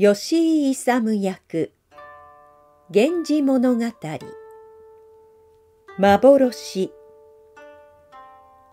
吉井勇役源氏物語幻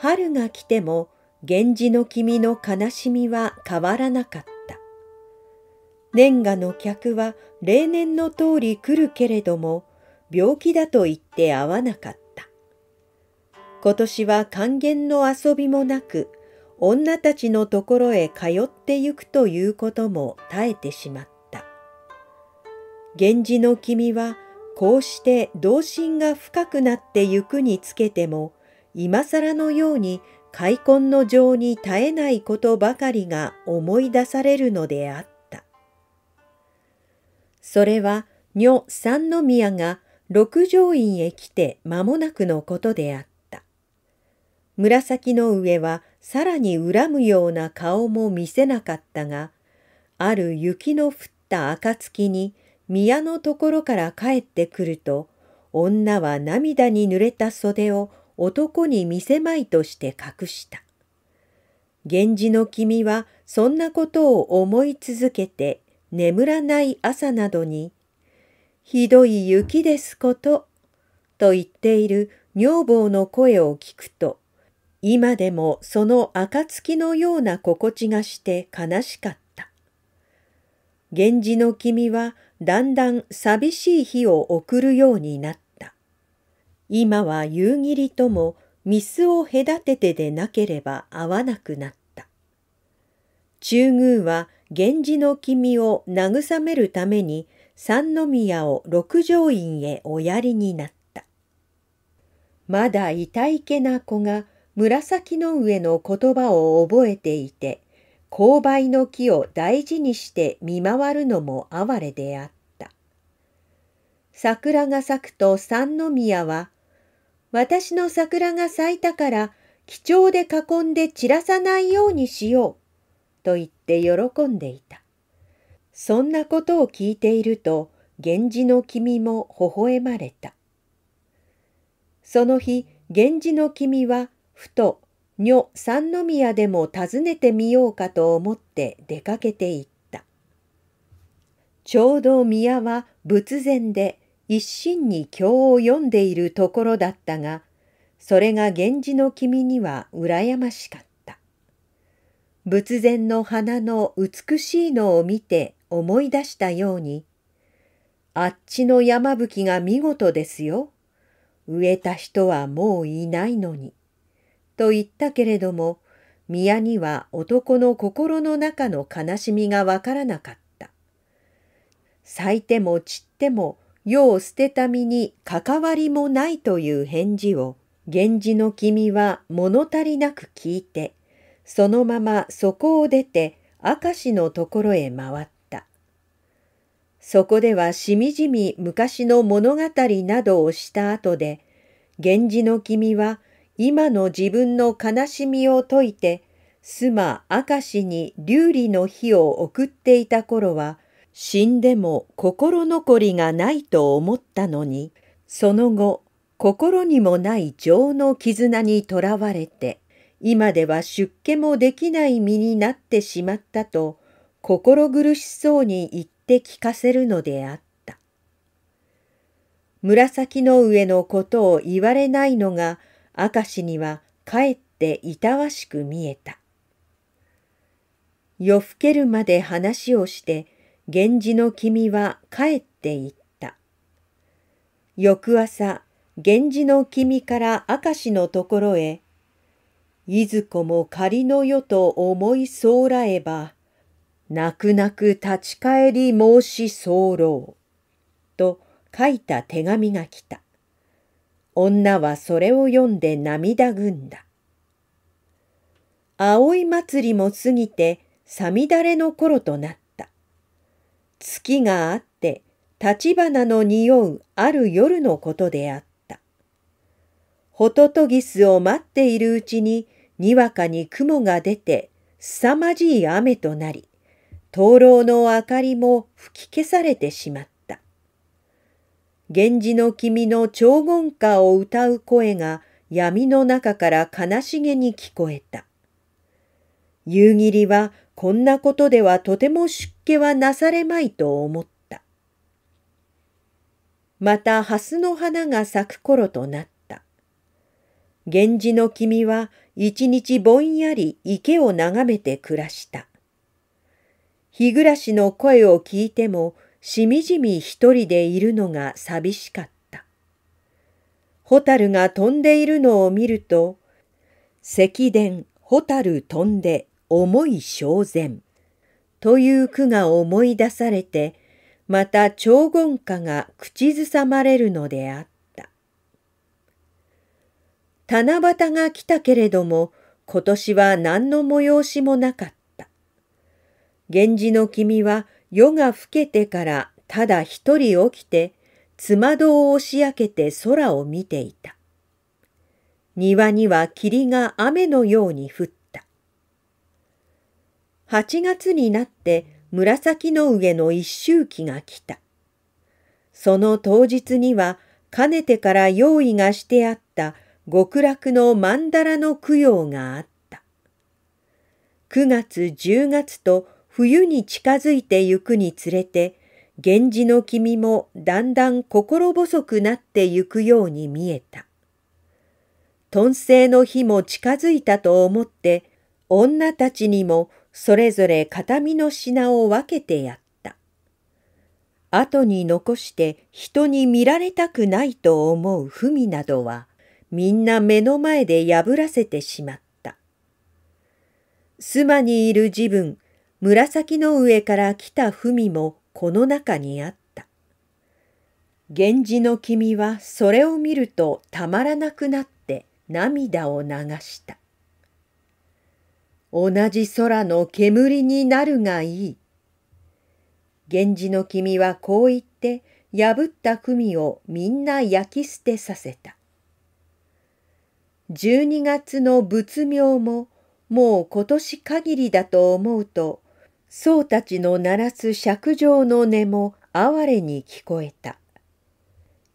春が来ても源氏の君の悲しみは変わらなかった年賀の客は例年の通り来るけれども病気だと言って会わなかった今年は還元の遊びもなく女たちのところへ通ってゆくということも耐えてしまった。源氏の君はこうして同心が深くなってゆくにつけても今更のように開墾の情に耐えないことばかりが思い出されるのであった。それは女三宮が六条院へ来て間もなくのことであった。紫の上はさらに恨むような顔も見せなかったが、ある雪の降った暁に宮のところから帰ってくると、女は涙に濡れた袖を男に見せまいとして隠した。源氏の君はそんなことを思い続けて眠らない朝などに、ひどい雪ですこと、と言っている女房の声を聞くと、今でもその暁のような心地がして悲しかった。源氏の君はだんだん寂しい日を送るようになった。今は夕霧ともミスを隔ててでなければ会わなくなった。中宮は源氏の君を慰めるために三宮を六条院へおやりになった。まだ痛いけな子が紫の上の言葉を覚えていて、勾配の木を大事にして見回るのも哀れであった。桜が咲くと三宮は、私の桜が咲いたから貴重で囲んで散らさないようにしよう、と言って喜んでいた。そんなことを聞いていると、源氏の君も微笑まれた。その日、源氏の君はふと女三宮でも訪ねてみようかと思って出かけていった。ちょうど宮は仏前で一心に経を読んでいるところだったが、それが源氏の君には羨ましかった。仏前の花の美しいのを見て思い出したように、あっちの山吹が見事ですよ。植えた人はもういないのに。と言ったけれども、宮には男の心の中の悲しみがわからなかった。咲いても散っても、世を捨てた身に関わりもないという返事を、源氏の君は物足りなく聞いて、そのままそこを出て、明石のところへ回った。そこではしみじみ昔の物語などをした後で、源氏の君は今の自分の悲しみを解いて、妻明石に流理の火を送っていた頃は、死んでも心残りがないと思ったのに、その後、心にもない情の絆にとらわれて、今では出家もできない身になってしまったと、心苦しそうに言って聞かせるのであった。紫の上のことを言われないのが、明石にはかえっていたわしく見えた。夜更けるまで話をして、源氏の君は帰っていった。翌朝、源氏の君から明石のところへ、いずこも仮の世と思いそうらえば、泣く泣く立ち返り申し候と書いた手紙が来た。女はそれを読んで涙ぐんだ。葵祭りも過ぎて、さみだれの頃となった。月があって、立花の匂うある夜のことであった。ホトトギスを待っているうちに、にわかに雲が出て、凄まじい雨となり、灯籠の明かりも吹き消されてしまった。源氏の君の超言歌を歌う声が闇の中から悲しげに聞こえた。夕霧はこんなことではとても出家はなされまいと思った。また蓮の花が咲く頃となった。源氏の君は一日ぼんやり池を眺めて暮らした。日暮らしの声を聞いてもしみじみ一人でいるのが寂しかった。蛍が飛んでいるのを見ると、石伝蛍飛んで重い昇然という句が思い出されて、また長言歌が口ずさまれるのであった。七夕が来たけれども、今年は何の催しもなかった。源氏の君は夜が更けてからただ一人起きて、つまどを押し開けて空を見ていた。庭には霧が雨のように降った。8月になって紫の上の一周期が来た。その当日には、かねてから用意がしてあった極楽の曼荼羅の供養があった。9月10月と冬に近づいてゆくにつれて、源氏の君もだんだん心細くなってゆくように見えた。豚生の日も近づいたと思って、女たちにもそれぞれ形見の品を分けてやった。後に残して人に見られたくないと思う文などは、みんな目の前で破らせてしまった。妻にいる自分、紫の上から来た文もこの中にあった。源氏の君はそれを見るとたまらなくなって涙を流した。同じ空の煙になるがいい。源氏の君はこう言って破った文をみんな焼き捨てさせた。12月の仏名ももう今年限りだと思うと僧たちの鳴らす尺状の音も哀れに聞こえた。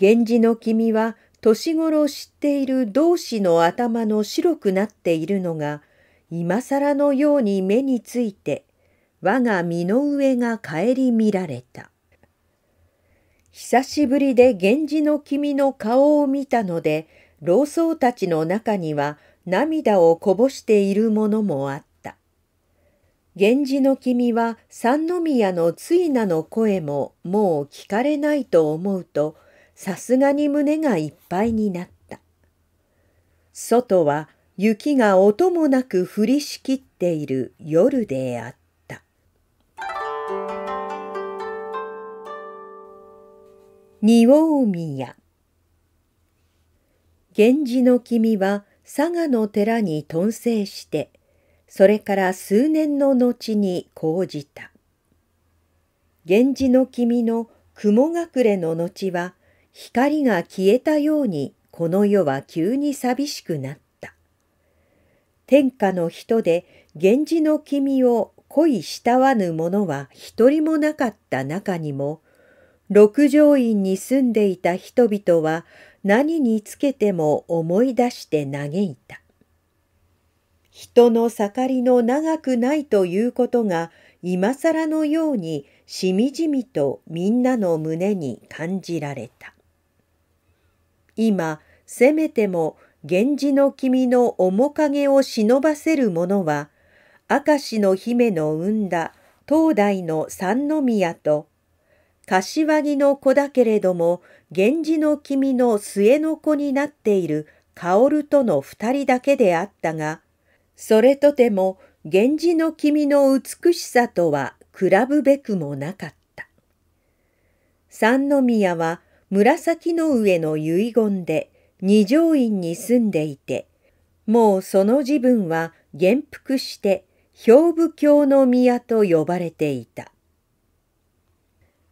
源氏の君は年頃知っている同志の頭の白くなっているのが今更のように目について我が身の上が顧みられた。久しぶりで源氏の君の顔を見たので老僧たちの中には涙をこぼしているものもあった。源氏の君は三宮のついなの声ももう聞かれないと思うとさすがに胸がいっぱいになった外は雪が音もなく降りしきっている夜であった仁王宮源氏の君は佐賀の寺に遁生してそれから数年の後に講じた。源氏の君の雲隠れの後は光が消えたようにこの世は急に寂しくなった。天下の人で源氏の君を恋慕わぬ者は一人もなかった中にも、六条院に住んでいた人々は何につけても思い出して嘆いた。人の盛りの長くないということが今更のようにしみじみとみんなの胸に感じられた。今せめても源氏の君の面影を忍ばせる者は明石の姫の産んだ東大の三宮と柏木の子だけれども源氏の君の末の子になっている薫との二人だけであったがそれとても源氏の君の美しさとは比ぶべくもなかった。三宮は紫の上の遺言で二条院に住んでいて、もうその自分は元服して兵部教の宮と呼ばれていた。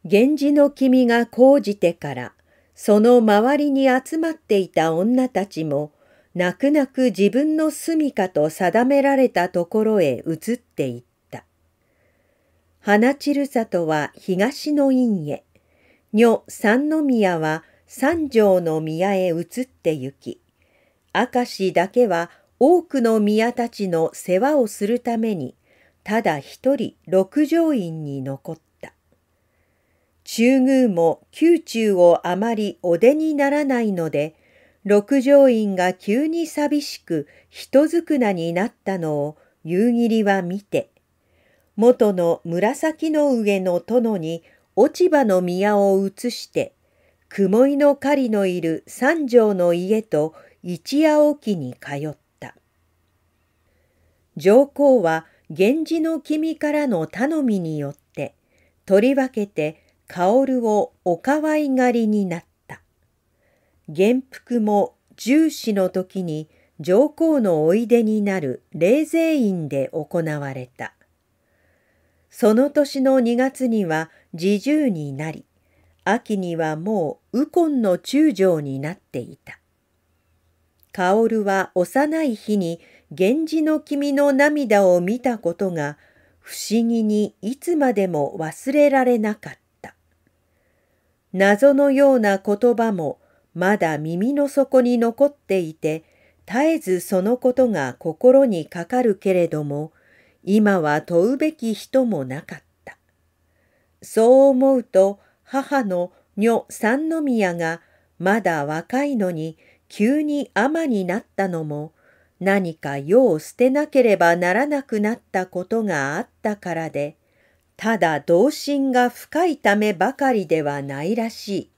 源氏の君が講じてから、その周りに集まっていた女たちも泣く泣く自分の住処と定められたところへ移っていった。花散る里は東の院へ、女三宮は三条の宮へ移って行き、明石だけは多くの宮たちの世話をするために、ただ一人六条院に残った。中宮も宮中をあまりお出にならないので、六条院が急に寂しく人づくなになったのを夕霧は見て、元の紫の上の殿に落ち葉の宮を移して、雲井の狩りのいる三条の家と一夜おきに通った。上皇は源氏の君からの頼みによって、取り分けて薫をおかわい狩りになった。元服も重視の時に上皇のおいでになる霊税院で行われた。その年の2月には侍従になり、秋にはもう右近の中将になっていた。薫は幼い日に源氏の君の涙を見たことが不思議にいつまでも忘れられなかった。謎のような言葉もまだ耳の底に残っていて、絶えずそのことが心にかかるけれども、今は問うべき人もなかった。そう思うと、母の女三宮がまだ若いのに急に尼になったのも、何か世を捨てなければならなくなったことがあったからで、ただ同心が深いためばかりではないらしい。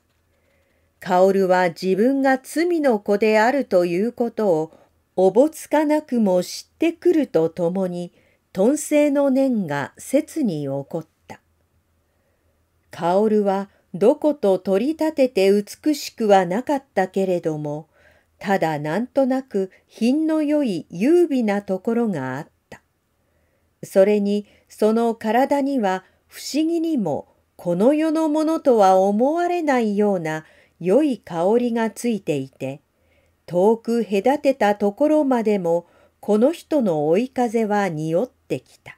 薫は自分が罪の子であるということをおぼつかなくも知ってくるとともに頓性の念が切に起こった薫はどこと取り立てて美しくはなかったけれどもただなんとなく品の良い優美なところがあったそれにその体には不思議にもこの世のものとは思われないような良い香りがついていて、遠く隔てたところまでもこの人の追い風は匂ってきた。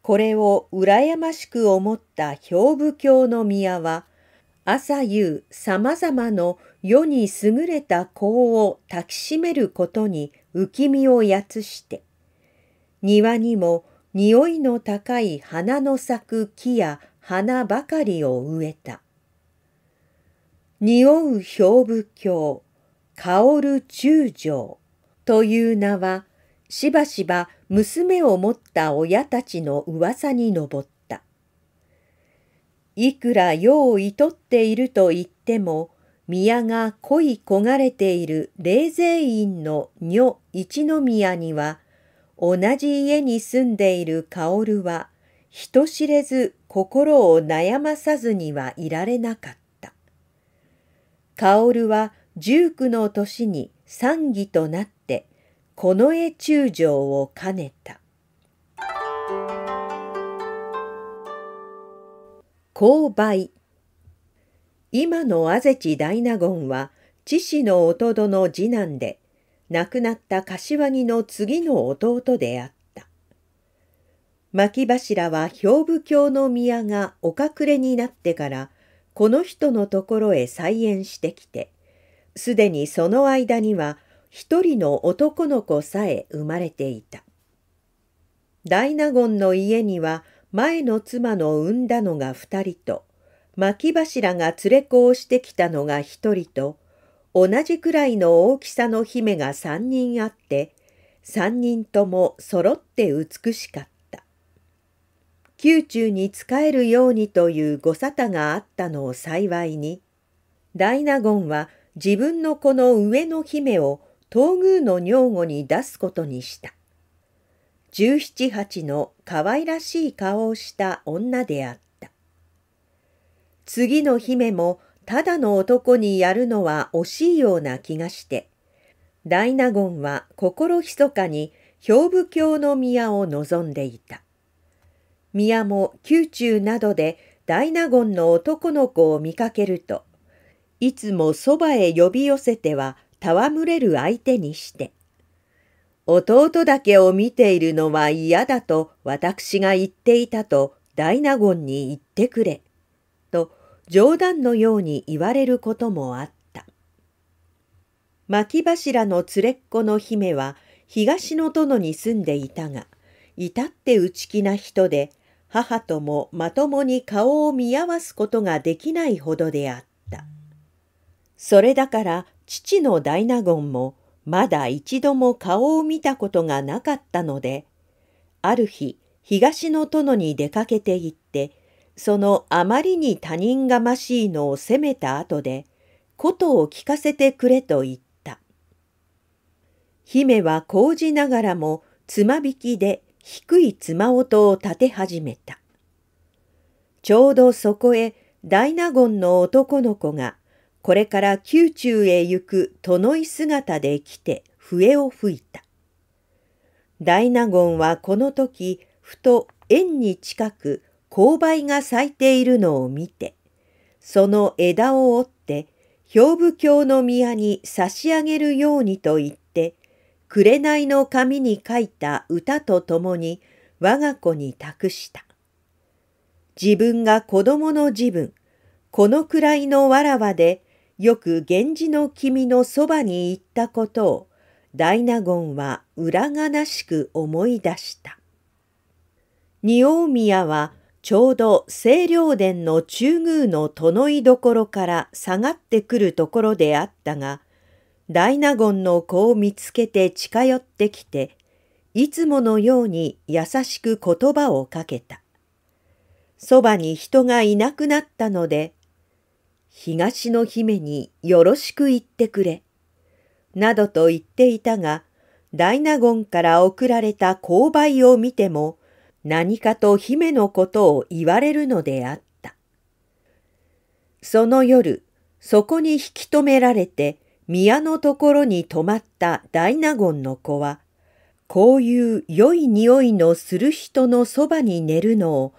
これを羨ましく思った兵部教の宮は、朝夕さまざまの世に優れた香を抱きしめることに浮き身をやつして、庭にも匂いの高い花の咲く木や花ばかりを植えた。匂う兵部教、香る中将という名は、しばしば娘を持った親たちの噂に上った。いくら用意とっていると言っても、宮が恋焦がれている霊勢院の女一宮には、同じ家に住んでいる薫は、人知れず心を悩まさずにはいられなかった。薫は十九の年に三義となって近衛中将を兼ねた勾配今の安土大納言は父の弟の次男で亡くなった柏木の次の弟であった牧柱は兵部教の宮がお隠れになってからこの人のところへ再演してきてすでにその間には一人の男の子さえ生まれていた大納言の家には前の妻の産んだのが二人と巻柱が連れ子をしてきたのが一人と同じくらいの大きさの姫が三人あって三人ともそろって美しかっ宮中に仕えるようにというご沙汰があったのを幸いに、大納言は自分の子の上の姫を東宮の女房に出すことにした。十七八の可愛らしい顔をした女であった。次の姫もただの男にやるのは惜しいような気がして、大納言は心ひそかに兵部教の宮を望んでいた。宮も宮中などで大納言の男の子を見かけると、いつもそばへ呼び寄せては戯れる相手にして、弟だけを見ているのは嫌だと私が言っていたと大納言に言ってくれ、と冗談のように言われることもあった。巻柱の連れっ子の姫は東の殿に住んでいたが、至って内気な人で、母ともまともに顔を見合わすことができないほどであった。それだから父の大納言もまだ一度も顔を見たことがなかったので、ある日東の殿に出かけて行って、そのあまりに他人がましいのを責めた後で、ことを聞かせてくれと言った。姫は講じながらもつまびきで低い妻音を立て始めた。ちょうどそこへ大納言の男の子がこれから宮中へ行く殿い姿で来て笛を吹いた。大納言はこの時ふと円に近く勾配が咲いているのを見てその枝を折って兵部教の宮に差し上げるようにと言っ紅の紙に書いた歌とともに我が子に託した。自分が子供の自分、このくらいのわらわで、よく源氏の君のそばに行ったことを、大納言は裏がなしく思い出した。二大宮はちょうど清涼殿の中宮の殿居どころから下がってくるところであったが、大納言の子を見つけて近寄ってきて、いつものように優しく言葉をかけた。そばに人がいなくなったので、東の姫によろしく言ってくれ、などと言っていたが、大納言から送られた勾配を見ても、何かと姫のことを言われるのであった。その夜、そこに引き止められて、宮のところに泊まった大納言の子は、こういう良い匂いのする人のそばに寝るのを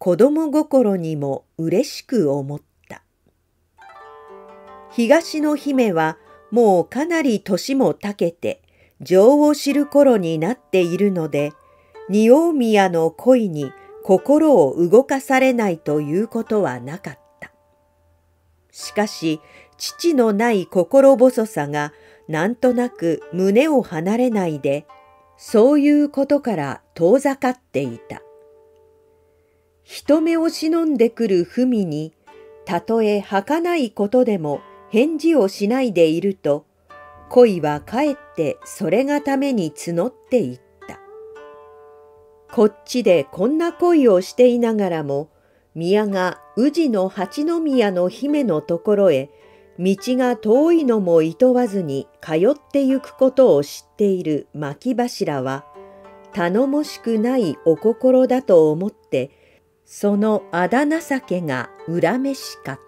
子供心にも嬉しく思った。東の姫はもうかなり年もたけて情を知る頃になっているので、仁王宮の恋に心を動かされないということはなかった。しかし、父のない心細さがなんとなく胸を離れないで、そういうことから遠ざかっていた。人目を忍んでくる文に、たとえ儚いことでも返事をしないでいると、恋はかえってそれがために募っていった。こっちでこんな恋をしていながらも、宮が宇治の八宮の姫のところへ道が遠いのもいとわずに通ってゆくことを知っている巻柱は、頼もしくないお心だと思って、そのあだ情けが恨めしかっ